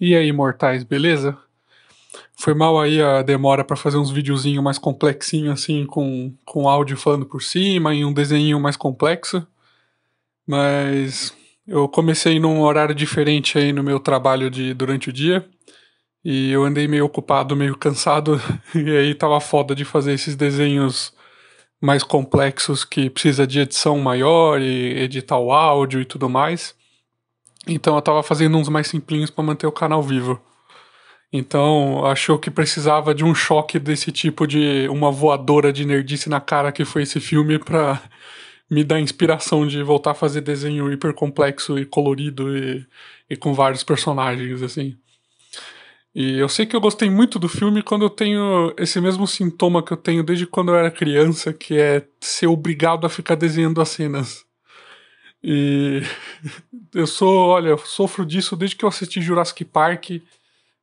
E aí, mortais, beleza? Foi mal aí a demora para fazer uns videozinhos mais complexinho assim, com, com áudio falando por cima e um desenho mais complexo. Mas eu comecei num horário diferente aí no meu trabalho de durante o dia. E eu andei meio ocupado, meio cansado, e aí tava foda de fazer esses desenhos mais complexos que precisa de edição maior e editar o áudio e tudo mais. Então eu tava fazendo uns mais simplinhos para manter o canal vivo. Então achou que precisava de um choque desse tipo de uma voadora de nerdice na cara que foi esse filme pra me dar inspiração de voltar a fazer desenho hiper complexo e colorido e, e com vários personagens assim. E eu sei que eu gostei muito do filme quando eu tenho esse mesmo sintoma que eu tenho desde quando eu era criança, que é ser obrigado a ficar desenhando as cenas. E eu sou, olha, eu sofro disso desde que eu assisti Jurassic Park e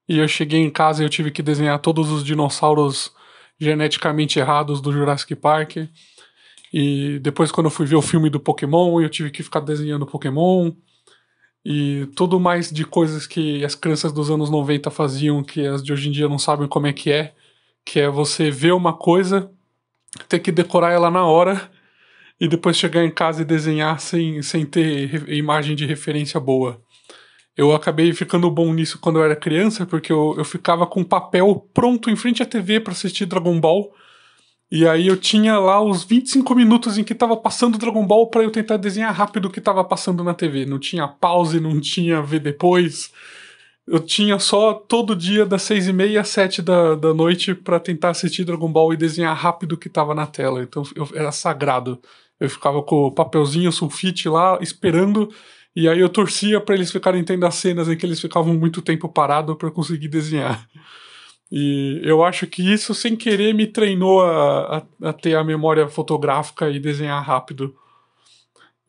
eu cheguei em casa e eu tive que desenhar todos os dinossauros geneticamente errados do Jurassic Park. E depois quando eu fui ver o filme do Pokémon, eu tive que ficar desenhando Pokémon e tudo mais de coisas que as crianças dos anos 90 faziam que as de hoje em dia não sabem como é que é, que é você ver uma coisa, ter que decorar ela na hora e depois chegar em casa e desenhar sem, sem ter imagem de referência boa. Eu acabei ficando bom nisso quando eu era criança, porque eu, eu ficava com papel pronto em frente à TV para assistir Dragon Ball. E aí eu tinha lá os 25 minutos em que tava passando Dragon Ball para eu tentar desenhar rápido o que tava passando na TV. Não tinha pause, não tinha ver depois eu tinha só todo dia das seis e meia às sete da, da noite para tentar assistir Dragon Ball e desenhar rápido o que tava na tela. Então eu, era sagrado. Eu ficava com o papelzinho, sulfite lá, esperando. E aí eu torcia para eles ficarem tendo as cenas em que eles ficavam muito tempo parado para conseguir desenhar. E eu acho que isso, sem querer, me treinou a, a, a ter a memória fotográfica e desenhar rápido.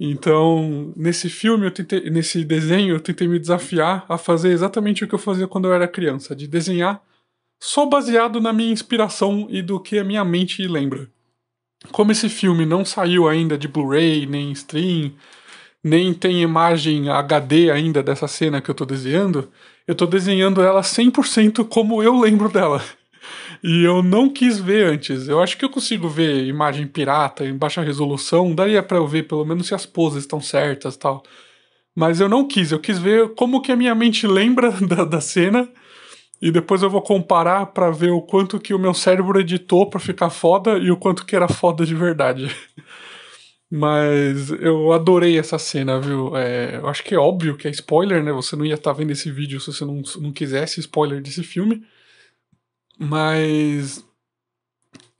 Então, nesse filme, eu tentei, nesse desenho, eu tentei me desafiar a fazer exatamente o que eu fazia quando eu era criança, de desenhar só baseado na minha inspiração e do que a minha mente lembra. Como esse filme não saiu ainda de Blu-ray, nem stream, nem tem imagem HD ainda dessa cena que eu tô desenhando, eu tô desenhando ela 100% como eu lembro dela. E eu não quis ver antes. Eu acho que eu consigo ver imagem pirata em baixa resolução, daria para eu ver pelo menos se as poses estão certas tal. Mas eu não quis, eu quis ver como que a minha mente lembra da, da cena e depois eu vou comparar para ver o quanto que o meu cérebro editou para ficar foda e o quanto que era foda de verdade. Mas eu adorei essa cena, viu? É, eu acho que é óbvio que é spoiler, né? Você não ia estar tá vendo esse vídeo se você não, não quisesse spoiler desse filme. Mas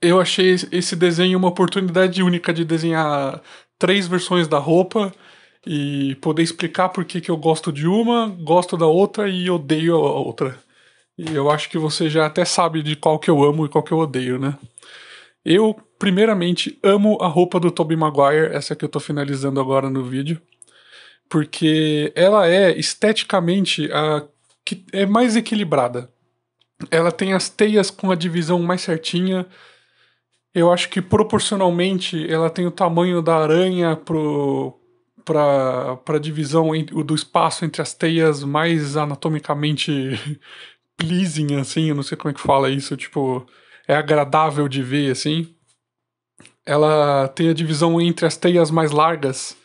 eu achei esse desenho uma oportunidade única de desenhar três versões da roupa e poder explicar por que, que eu gosto de uma, gosto da outra e odeio a outra. E eu acho que você já até sabe de qual que eu amo e qual que eu odeio, né? Eu, primeiramente, amo a roupa do Toby Maguire, essa que eu tô finalizando agora no vídeo, porque ela é esteticamente a que é mais equilibrada. Ela tem as teias com a divisão mais certinha. Eu acho que proporcionalmente ela tem o tamanho da aranha pro para a divisão do espaço entre as teias mais anatomicamente pleasing, assim, eu não sei como é que fala isso, tipo, é agradável de ver, assim. Ela tem a divisão entre as teias mais largas,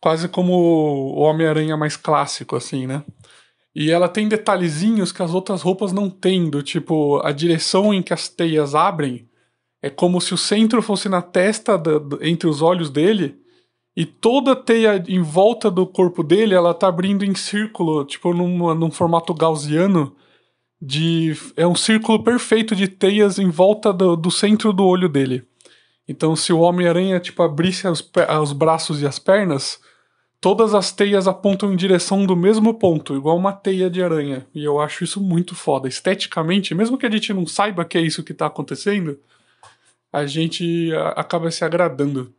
quase como o Homem-Aranha mais clássico, assim, né? E ela tem detalhezinhos que as outras roupas não têm, do tipo, a direção em que as teias abrem é como se o centro fosse na testa, da, entre os olhos dele, e toda a teia em volta do corpo dele, ela tá abrindo em círculo, tipo num, num formato gaussiano, de, é um círculo perfeito de teias em volta do, do centro do olho dele. Então, se o Homem-Aranha, tipo, abrisse os, os braços e as pernas, todas as teias apontam em direção do mesmo ponto, igual uma teia de aranha. E eu acho isso muito foda. Esteticamente, mesmo que a gente não saiba que é isso que tá acontecendo, a gente acaba se agradando.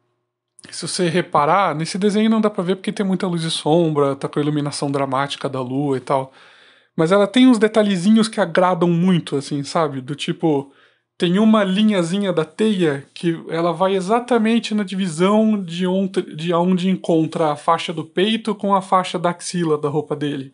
Se você reparar, nesse desenho não dá pra ver porque tem muita luz e sombra, tá com a iluminação dramática da lua e tal. Mas ela tem uns detalhezinhos que agradam muito, assim, sabe? Do tipo tem uma linhazinha da teia que ela vai exatamente na divisão de onde, de onde encontra a faixa do peito com a faixa da axila da roupa dele,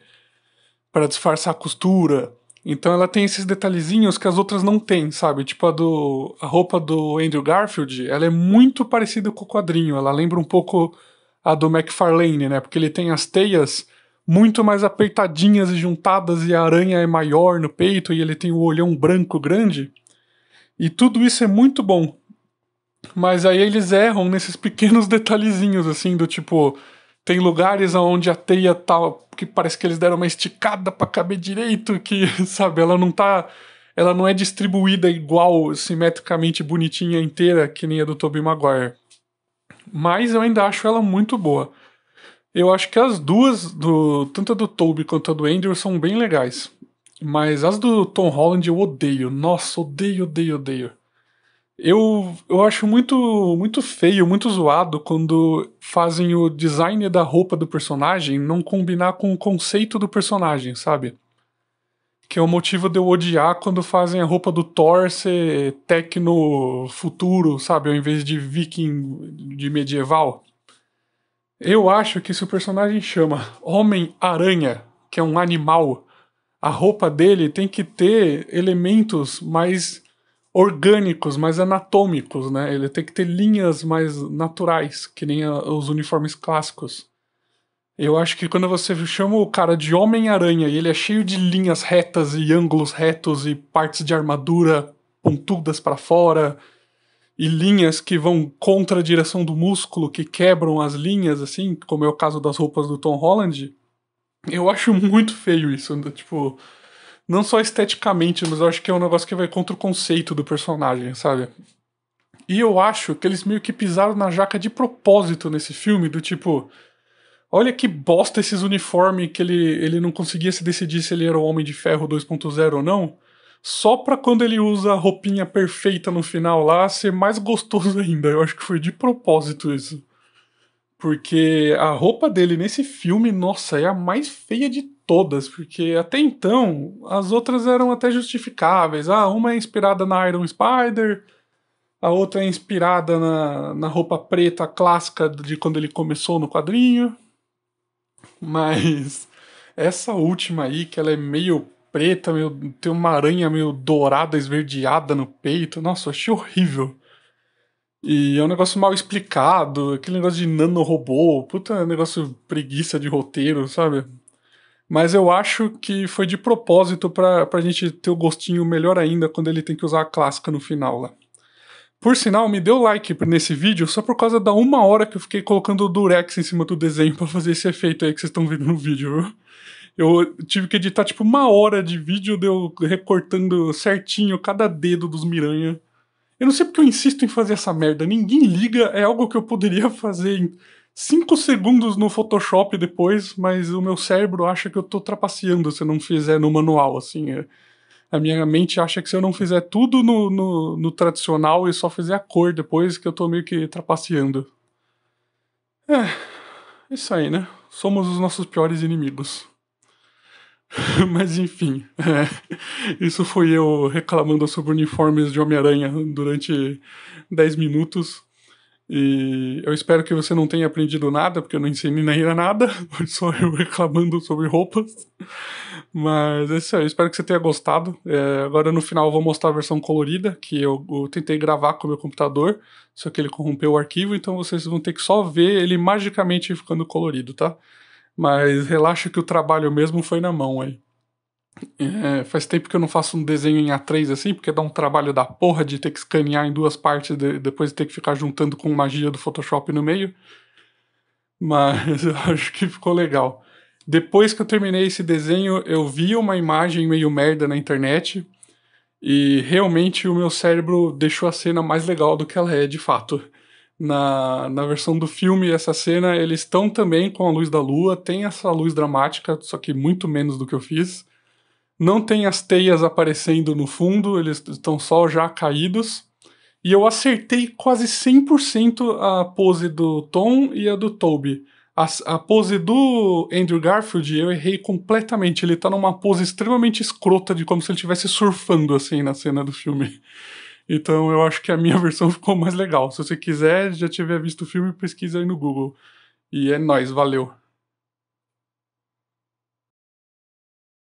para disfarçar a costura. Então ela tem esses detalhezinhos que as outras não têm, sabe? Tipo a do a roupa do Andrew Garfield, ela é muito parecida com o quadrinho, ela lembra um pouco a do McFarlane, né? Porque ele tem as teias muito mais apertadinhas e juntadas e a aranha é maior no peito e ele tem o olhão branco grande. E tudo isso é muito bom. Mas aí eles erram nesses pequenos detalhezinhos, assim, do tipo. Tem lugares onde a teia tá. que parece que eles deram uma esticada para caber direito, que, sabe, ela não tá. Ela não é distribuída igual, simetricamente bonitinha inteira, que nem a do Tobey Maguire. Mas eu ainda acho ela muito boa. Eu acho que as duas, do, tanto a do Toby quanto a do Andrew, são bem legais. Mas as do Tom Holland eu odeio. Nossa, odeio, odeio, odeio. Eu, eu acho muito, muito feio, muito zoado quando fazem o design da roupa do personagem não combinar com o conceito do personagem, sabe? Que é o motivo de eu odiar quando fazem a roupa do Thor ser tecno futuro, sabe? Ao invés de viking de medieval. Eu acho que se o personagem chama Homem-Aranha, que é um animal, a roupa dele tem que ter elementos mais orgânicos, mais anatômicos, né? Ele tem que ter linhas mais naturais, que nem a, os uniformes clássicos. Eu acho que quando você chama o cara de Homem-Aranha e ele é cheio de linhas retas e ângulos retos e partes de armadura pontudas para fora e linhas que vão contra a direção do músculo, que quebram as linhas, assim, como é o caso das roupas do Tom Holland, eu acho muito feio isso, tipo, não só esteticamente, mas eu acho que é um negócio que vai contra o conceito do personagem, sabe? E eu acho que eles meio que pisaram na jaca de propósito nesse filme, do tipo, olha que bosta esses uniformes que ele, ele não conseguia se decidir se ele era o Homem de Ferro 2.0 ou não, só pra quando ele usa a roupinha perfeita no final lá ser mais gostoso ainda. Eu acho que foi de propósito isso. Porque a roupa dele nesse filme, nossa, é a mais feia de todas, porque até então as outras eram até justificáveis. Ah, uma é inspirada na Iron Spider, a outra é inspirada na, na roupa preta clássica de quando ele começou no quadrinho. Mas essa última aí, que ela é meio preta, meio, tem uma aranha meio dourada, esverdeada no peito. Nossa, achei horrível. E é um negócio mal explicado, aquele negócio de nanorobô, puta negócio preguiça de roteiro, sabe? Mas eu acho que foi de propósito pra, pra gente ter o gostinho melhor ainda quando ele tem que usar a clássica no final lá. Por sinal, me deu like nesse vídeo só por causa da uma hora que eu fiquei colocando o durex em cima do desenho para fazer esse efeito aí que vocês estão vendo no vídeo, Eu tive que editar tipo uma hora de vídeo, deu recortando certinho cada dedo dos Miranha eu não sei porque eu insisto em fazer essa merda. Ninguém liga, é algo que eu poderia fazer em 5 segundos no Photoshop depois, mas o meu cérebro acha que eu tô trapaceando se eu não fizer no manual, assim. É, a minha mente acha que se eu não fizer tudo no, no, no tradicional e só fizer a cor depois, que eu tô meio que trapaceando. É, isso aí, né? Somos os nossos piores inimigos. Mas enfim, é, isso foi eu reclamando sobre uniformes de Homem-Aranha durante 10 minutos. E eu espero que você não tenha aprendido nada, porque eu não ensinei nem nada, só eu reclamando sobre roupas. Mas é isso aí, eu espero que você tenha gostado. É, agora no final eu vou mostrar a versão colorida, que eu, eu tentei gravar com o meu computador, só que ele corrompeu o arquivo, então vocês vão ter que só ver ele magicamente ficando colorido, tá? Mas relaxa que o trabalho mesmo foi na mão aí. É, faz tempo que eu não faço um desenho em A3 assim, porque dá um trabalho da porra de ter que escanear em duas partes de, depois ter que ficar juntando com magia do Photoshop no meio. Mas eu acho que ficou legal. Depois que eu terminei esse desenho, eu vi uma imagem meio merda na internet e realmente o meu cérebro deixou a cena mais legal do que ela é de fato na, na versão do filme, essa cena, eles estão também com a luz da lua, tem essa luz dramática, só que muito menos do que eu fiz. Não tem as teias aparecendo no fundo, eles estão só já caídos. E eu acertei quase 100% a pose do Tom e a do Toby. A, a, pose do Andrew Garfield eu errei completamente. Ele tá numa pose extremamente escrota, de como se ele estivesse surfando, assim, na cena do filme. Então eu acho que a minha versão ficou mais legal. Se você quiser, já tiver visto o filme, pesquisa aí no Google. E é nóis, valeu!